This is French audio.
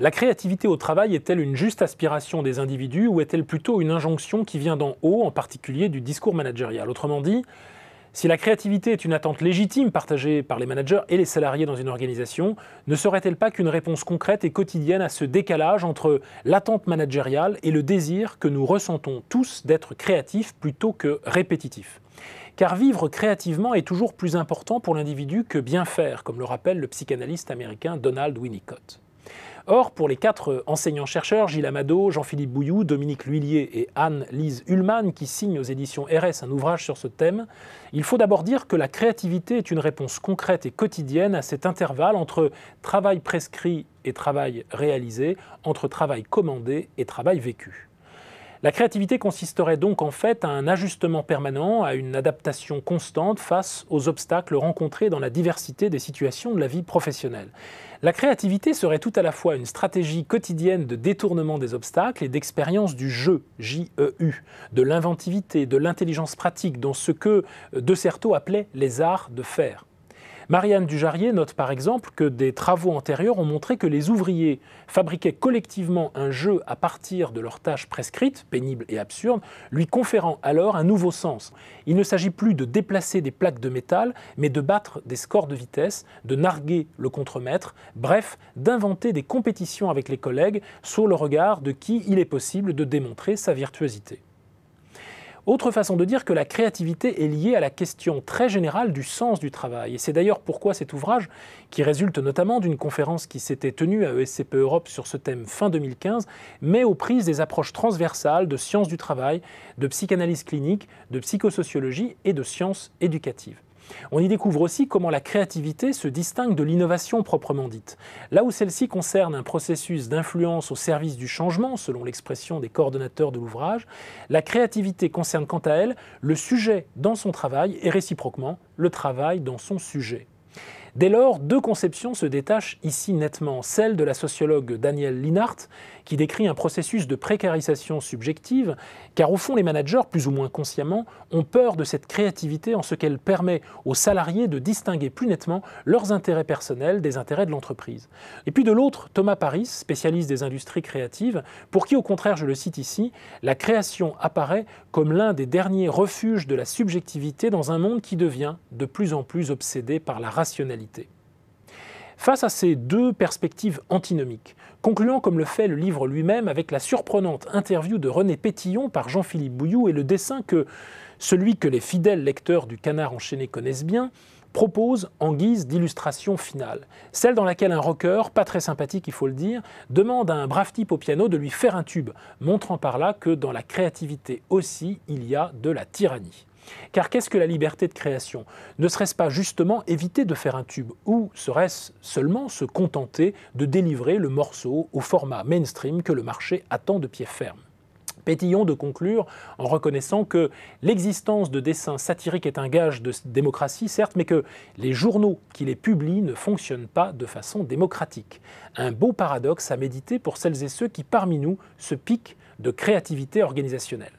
La créativité au travail est-elle une juste aspiration des individus ou est-elle plutôt une injonction qui vient d'en haut, en particulier du discours managérial Autrement dit, si la créativité est une attente légitime partagée par les managers et les salariés dans une organisation, ne serait-elle pas qu'une réponse concrète et quotidienne à ce décalage entre l'attente managériale et le désir que nous ressentons tous d'être créatifs plutôt que répétitifs car vivre créativement est toujours plus important pour l'individu que bien faire, comme le rappelle le psychanalyste américain Donald Winnicott. Or, pour les quatre enseignants-chercheurs, Gilles Amado, Jean-Philippe Bouilloux, Dominique Lhuillier et Anne-Lise Ullmann, qui signent aux éditions RS un ouvrage sur ce thème, il faut d'abord dire que la créativité est une réponse concrète et quotidienne à cet intervalle entre travail prescrit et travail réalisé, entre travail commandé et travail vécu. La créativité consisterait donc en fait à un ajustement permanent, à une adaptation constante face aux obstacles rencontrés dans la diversité des situations de la vie professionnelle. La créativité serait tout à la fois une stratégie quotidienne de détournement des obstacles et d'expérience du jeu, J-E-U, de l'inventivité, de l'intelligence pratique dans ce que euh, De Certeau appelait les arts de faire. Marianne Dujarrier note par exemple que des travaux antérieurs ont montré que les ouvriers fabriquaient collectivement un jeu à partir de leurs tâches prescrites, pénibles et absurdes, lui conférant alors un nouveau sens. Il ne s'agit plus de déplacer des plaques de métal, mais de battre des scores de vitesse, de narguer le contremaître, bref, d'inventer des compétitions avec les collègues sous le regard de qui il est possible de démontrer sa virtuosité. Autre façon de dire que la créativité est liée à la question très générale du sens du travail. Et c'est d'ailleurs pourquoi cet ouvrage, qui résulte notamment d'une conférence qui s'était tenue à ESCP Europe sur ce thème fin 2015, met aux prises des approches transversales de sciences du travail, de psychanalyse clinique, de psychosociologie et de sciences éducatives. On y découvre aussi comment la créativité se distingue de l'innovation proprement dite. Là où celle-ci concerne un processus d'influence au service du changement, selon l'expression des coordonnateurs de l'ouvrage, la créativité concerne quant à elle le sujet dans son travail et réciproquement le travail dans son sujet. Dès lors, deux conceptions se détachent ici nettement. Celle de la sociologue Danielle Linhart, qui décrit un processus de précarisation subjective, car au fond, les managers, plus ou moins consciemment, ont peur de cette créativité en ce qu'elle permet aux salariés de distinguer plus nettement leurs intérêts personnels des intérêts de l'entreprise. Et puis de l'autre, Thomas Paris, spécialiste des industries créatives, pour qui, au contraire, je le cite ici, la création apparaît comme l'un des derniers refuges de la subjectivité dans un monde qui devient de plus en plus obsédé par la rationnelle Face à ces deux perspectives antinomiques, concluant comme le fait le livre lui-même avec la surprenante interview de René Pétillon par Jean-Philippe Bouillou et le dessin que celui que les fidèles lecteurs du Canard enchaîné connaissent bien, propose en guise d'illustration finale, celle dans laquelle un rocker, pas très sympathique il faut le dire, demande à un brave type au piano de lui faire un tube, montrant par là que dans la créativité aussi il y a de la tyrannie. Car qu'est-ce que la liberté de création Ne serait-ce pas justement éviter de faire un tube Ou serait-ce seulement se contenter de délivrer le morceau au format mainstream que le marché attend de pied ferme Pétillon de conclure en reconnaissant que l'existence de dessins satiriques est un gage de démocratie, certes, mais que les journaux qui les publient ne fonctionnent pas de façon démocratique. Un beau paradoxe à méditer pour celles et ceux qui, parmi nous, se piquent de créativité organisationnelle.